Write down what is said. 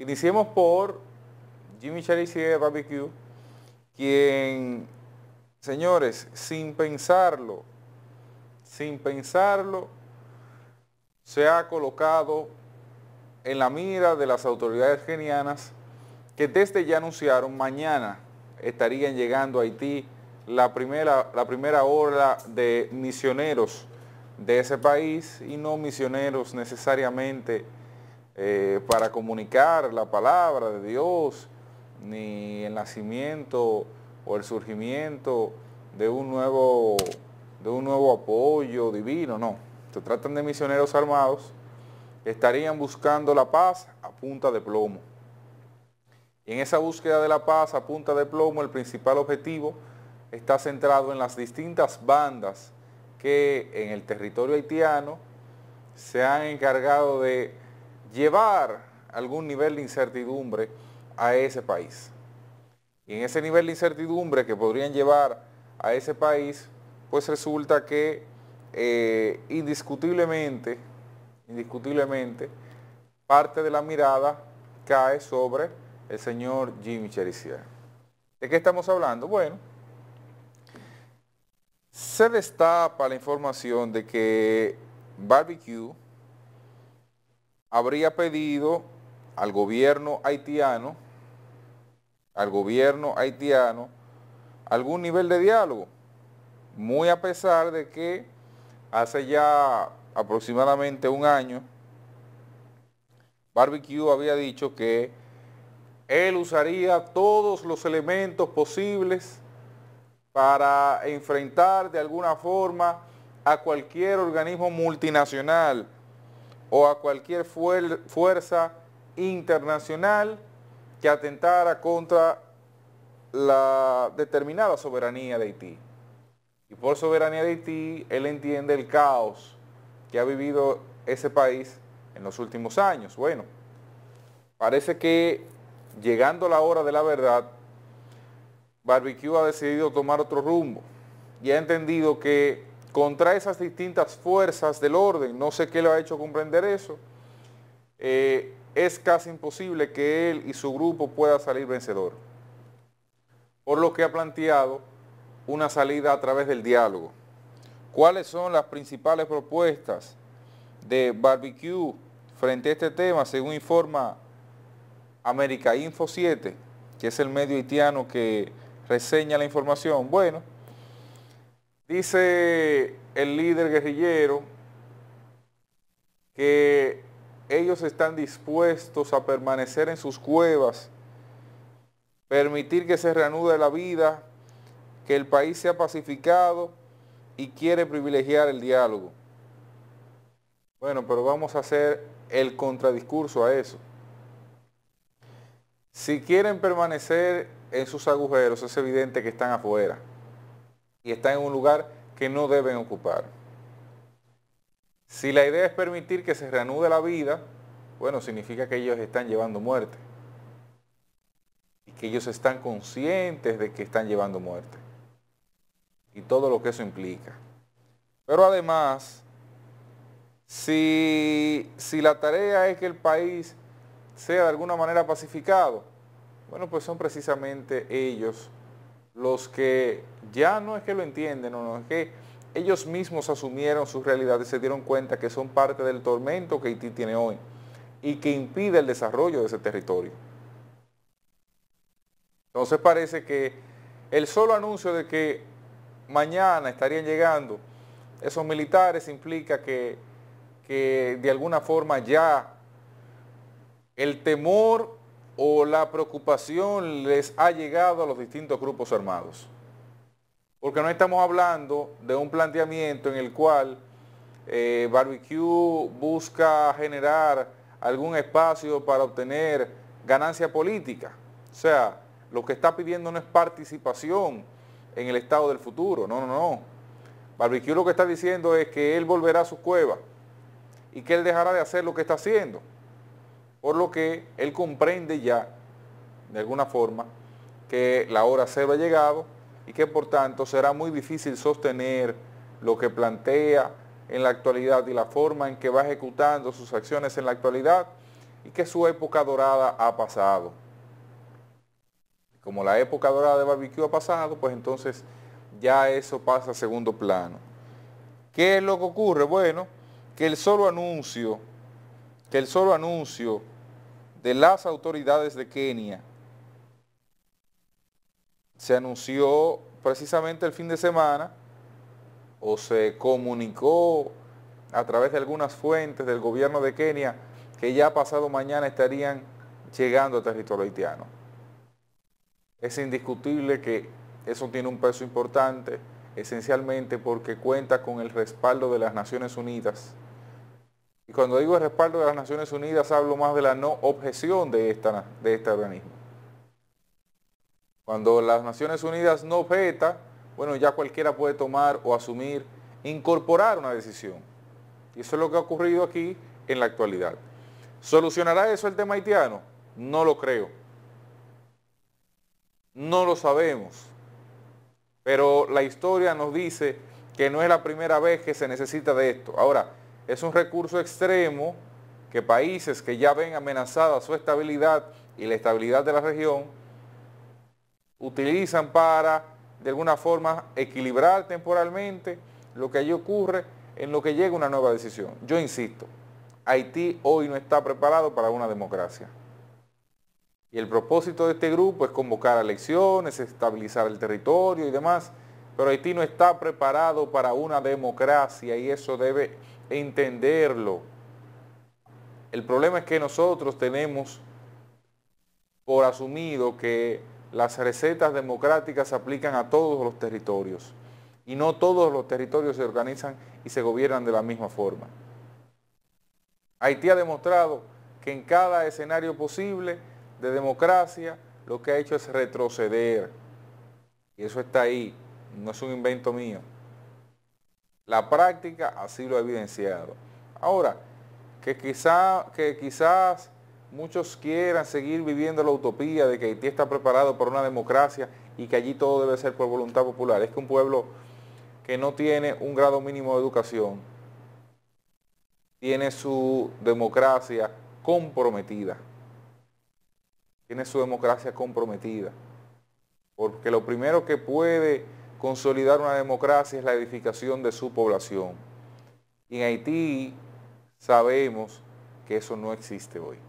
Iniciemos por Jimmy Charissier de BBQ, quien, señores, sin pensarlo, sin pensarlo, se ha colocado en la mira de las autoridades genianas, que desde ya anunciaron mañana estarían llegando a Haití la primera, la primera ola de misioneros de ese país y no misioneros necesariamente eh, para comunicar la palabra de Dios, ni el nacimiento o el surgimiento de un nuevo, de un nuevo apoyo divino, no. Se tratan de misioneros armados estarían buscando la paz a punta de plomo. Y en esa búsqueda de la paz a punta de plomo, el principal objetivo está centrado en las distintas bandas que en el territorio haitiano se han encargado de llevar algún nivel de incertidumbre a ese país. Y en ese nivel de incertidumbre que podrían llevar a ese país, pues resulta que eh, indiscutiblemente, indiscutiblemente, parte de la mirada cae sobre el señor Jimmy Cherizier. ¿De qué estamos hablando? Bueno, se destapa la información de que Barbecue habría pedido al gobierno haitiano, al gobierno haitiano, algún nivel de diálogo, muy a pesar de que hace ya aproximadamente un año, Barbecue había dicho que él usaría todos los elementos posibles para enfrentar de alguna forma a cualquier organismo multinacional o a cualquier fuerza internacional que atentara contra la determinada soberanía de Haití. Y por soberanía de Haití, él entiende el caos que ha vivido ese país en los últimos años. Bueno, parece que llegando la hora de la verdad, Barbecue ha decidido tomar otro rumbo y ha entendido que contra esas distintas fuerzas del orden. No sé qué le ha hecho comprender eso. Eh, es casi imposible que él y su grupo pueda salir vencedor. Por lo que ha planteado una salida a través del diálogo. ¿Cuáles son las principales propuestas de Barbecue frente a este tema? Según informa América Info 7, que es el medio haitiano que reseña la información. Bueno, Dice el líder guerrillero que ellos están dispuestos a permanecer en sus cuevas, permitir que se reanude la vida, que el país sea pacificado y quiere privilegiar el diálogo. Bueno, pero vamos a hacer el contradiscurso a eso. Si quieren permanecer en sus agujeros, es evidente que están afuera y están en un lugar que no deben ocupar. Si la idea es permitir que se reanude la vida, bueno, significa que ellos están llevando muerte. Y que ellos están conscientes de que están llevando muerte. Y todo lo que eso implica. Pero además, si, si la tarea es que el país sea de alguna manera pacificado, bueno, pues son precisamente ellos los que ya no es que lo entienden, no, no, es que ellos mismos asumieron sus realidades, y se dieron cuenta que son parte del tormento que Haití tiene hoy y que impide el desarrollo de ese territorio. Entonces parece que el solo anuncio de que mañana estarían llegando esos militares implica que, que de alguna forma ya el temor o la preocupación les ha llegado a los distintos grupos armados. Porque no estamos hablando de un planteamiento en el cual eh, Barbecue busca generar algún espacio para obtener ganancia política. O sea, lo que está pidiendo no es participación en el Estado del futuro, no, no, no. Barbecue lo que está diciendo es que él volverá a su cueva y que él dejará de hacer lo que está haciendo por lo que él comprende ya, de alguna forma, que la hora se ha llegado y que por tanto será muy difícil sostener lo que plantea en la actualidad y la forma en que va ejecutando sus acciones en la actualidad y que su época dorada ha pasado. Como la época dorada de barbecue ha pasado, pues entonces ya eso pasa a segundo plano. ¿Qué es lo que ocurre? Bueno, que el solo anuncio que el solo anuncio de las autoridades de Kenia se anunció precisamente el fin de semana o se comunicó a través de algunas fuentes del gobierno de Kenia que ya pasado mañana estarían llegando a territorio haitiano. Es indiscutible que eso tiene un peso importante, esencialmente porque cuenta con el respaldo de las Naciones Unidas y cuando digo el respaldo de las Naciones Unidas, hablo más de la no objeción de, esta, de este organismo. Cuando las Naciones Unidas no objeta, bueno, ya cualquiera puede tomar o asumir, incorporar una decisión. Y eso es lo que ha ocurrido aquí en la actualidad. ¿Solucionará eso el tema haitiano? No lo creo. No lo sabemos. Pero la historia nos dice que no es la primera vez que se necesita de esto. Ahora, es un recurso extremo que países que ya ven amenazada su estabilidad y la estabilidad de la región utilizan para, de alguna forma, equilibrar temporalmente lo que allí ocurre en lo que llega una nueva decisión. Yo insisto, Haití hoy no está preparado para una democracia. Y el propósito de este grupo es convocar elecciones, estabilizar el territorio y demás pero Haití no está preparado para una democracia y eso debe entenderlo. El problema es que nosotros tenemos por asumido que las recetas democráticas se aplican a todos los territorios y no todos los territorios se organizan y se gobiernan de la misma forma. Haití ha demostrado que en cada escenario posible de democracia lo que ha hecho es retroceder y eso está ahí no es un invento mío. La práctica así lo ha evidenciado. Ahora, que, quizá, que quizás muchos quieran seguir viviendo la utopía de que Haití está preparado para una democracia y que allí todo debe ser por voluntad popular. Es que un pueblo que no tiene un grado mínimo de educación tiene su democracia comprometida. Tiene su democracia comprometida. Porque lo primero que puede Consolidar una democracia es la edificación de su población. Y en Haití sabemos que eso no existe hoy.